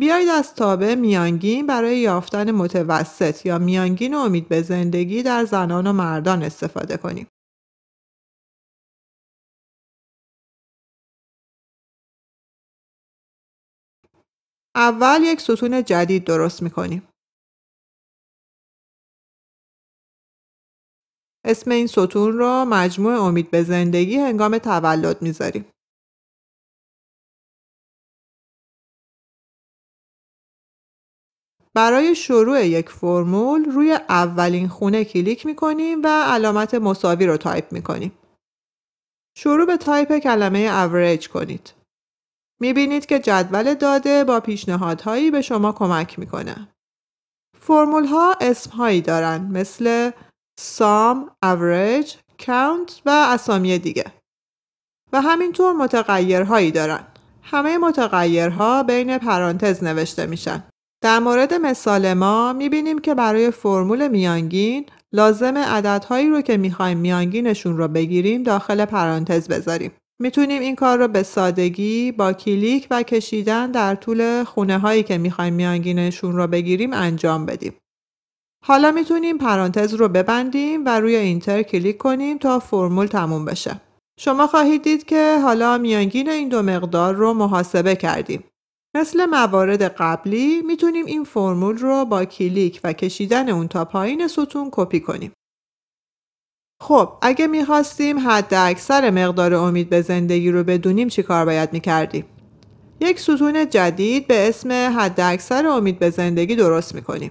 بیایید از تابع میانگین برای یافتن متوسط یا میانگین امید به زندگی در زنان و مردان استفاده کنیم. اول یک ستون جدید درست می کنیم. اسم این ستون را مجموع امید به زندگی هنگام تولد میذاریم. برای شروع یک فرمول روی اولین خونه کلیک می کنیم و علامت مساوی رو تایپ می کنیم. شروع به تایپ کلمه average کنید. می بینید که جدول داده با پیشنهادهایی به شما کمک میکنه. فرمول ها اسم هایی دارن مثل sum, average, count و اسامی دیگه. و همینطور متغیرهایی دارن. همه متغیرها بین پرانتز نوشته میشن. در مورد مثال ما میبینیم که برای فرمول میانگین لازم عددهایی رو که میخوایم میانگینشون رو بگیریم داخل پرانتز بذاریم. میتونیم این کار رو به سادگی با کلیک و کشیدن در طول خونه هایی که میخوایم میانگینشون رو بگیریم انجام بدیم. حالا میتونیم پرانتز رو ببندیم و روی اینتر کلیک کنیم تا فرمول تموم بشه. شما خواهید دید که حالا میانگین این دو مقدار رو محاسبه کردیم. مثل موارد قبلی میتونیم این فرمول رو با کلیک و کشیدن اون تا پایین ستون کپی کنیم. خب اگه میخواستیم حد اکثر مقدار امید به زندگی رو بدونیم چی کار باید میکردیم؟ یک ستون جدید به اسم حد اکثر امید به زندگی درست میکنیم.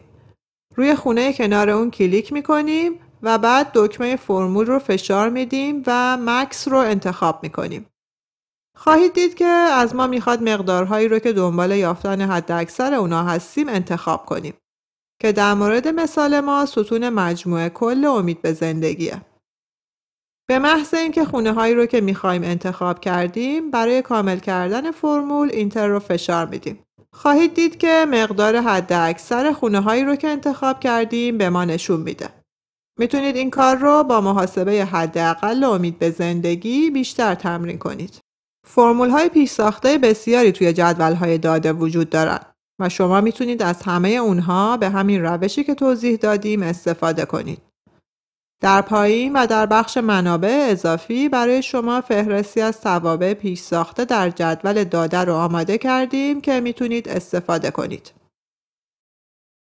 روی خونه کنار اون کلیک میکنیم و بعد دکمه فرمول رو فشار میدیم و مکس رو انتخاب میکنیم. خواهید دید که از ما میخواد مقدارهایی رو که دنبال یافتن حد اکثر اونا هستیم انتخاب کنیم که در مورد مثال ما ستون مجموعه کل امید به زندگیه. به محض اینکه خونه هایی رو که میخوایم انتخاب کردیم برای کامل کردن فرمول اینتر رو فشار میدیم. خواهید دید که مقدار حد اکثر خونه هایی رو که انتخاب کردیم به ما نشون میده. میتونید این کار رو با محاسبه حداقل امید به زندگی بیشتر تمرین کنید. فرمول های پیش ساخته بسیاری توی جدول های داده وجود دارن و شما میتونید از همه اونها به همین روشی که توضیح دادیم استفاده کنید. در پایین و در بخش منابع اضافی برای شما فهرستی از توابع پیش ساخته در جدول داده رو آماده کردیم که میتونید استفاده کنید.